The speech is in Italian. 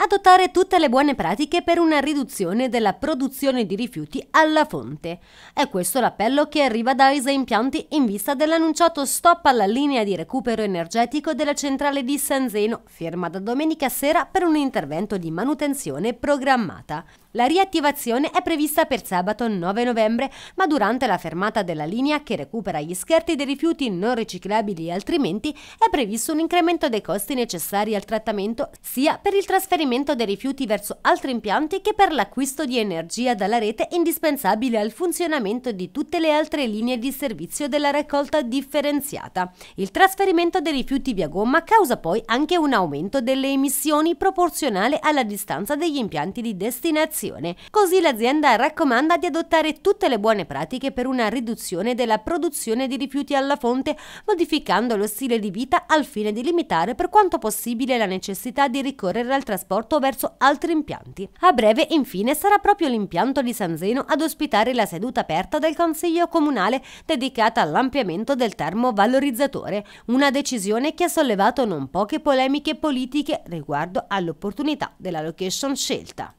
adottare tutte le buone pratiche per una riduzione della produzione di rifiuti alla fonte. È questo l'appello che arriva da ISA Impianti in vista dell'annunciato stop alla linea di recupero energetico della centrale di San Zeno, ferma da domenica sera per un intervento di manutenzione programmata. La riattivazione è prevista per sabato 9 novembre, ma durante la fermata della linea che recupera gli scherti dei rifiuti non riciclabili altrimenti è previsto un incremento dei costi necessari al trattamento sia per il trasferimento trasferimento dei rifiuti verso altri impianti che per l'acquisto di energia dalla rete indispensabile al funzionamento di tutte le altre linee di servizio della raccolta differenziata. Il trasferimento dei rifiuti via gomma causa poi anche un aumento delle emissioni proporzionale alla distanza degli impianti di destinazione. Così l'azienda raccomanda di adottare tutte le buone pratiche per una riduzione della produzione di rifiuti alla fonte, modificando lo stile di vita al fine di limitare per quanto possibile la necessità di ricorrere al trasporto porto verso altri impianti. A breve, infine, sarà proprio l'impianto di San Zeno ad ospitare la seduta aperta del Consiglio Comunale dedicata all'ampliamento del termovalorizzatore, una decisione che ha sollevato non poche polemiche politiche riguardo all'opportunità della location scelta.